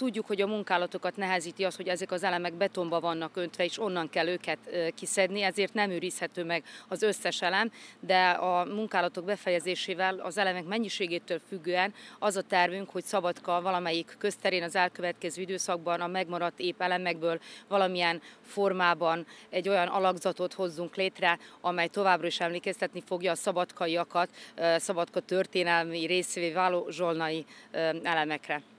Tudjuk, hogy a munkálatokat nehezíti az, hogy ezek az elemek betonba vannak öntve, és onnan kell őket kiszedni, ezért nem őrizhető meg az összes elem, de a munkálatok befejezésével az elemek mennyiségétől függően az a tervünk, hogy Szabadka valamelyik közterén az elkövetkező időszakban a megmaradt ép elemekből valamilyen formában egy olyan alakzatot hozzunk létre, amely továbbra is emlékeztetni fogja a szabadkaiakat, szabadka történelmi részévé váló zsolnai elemekre.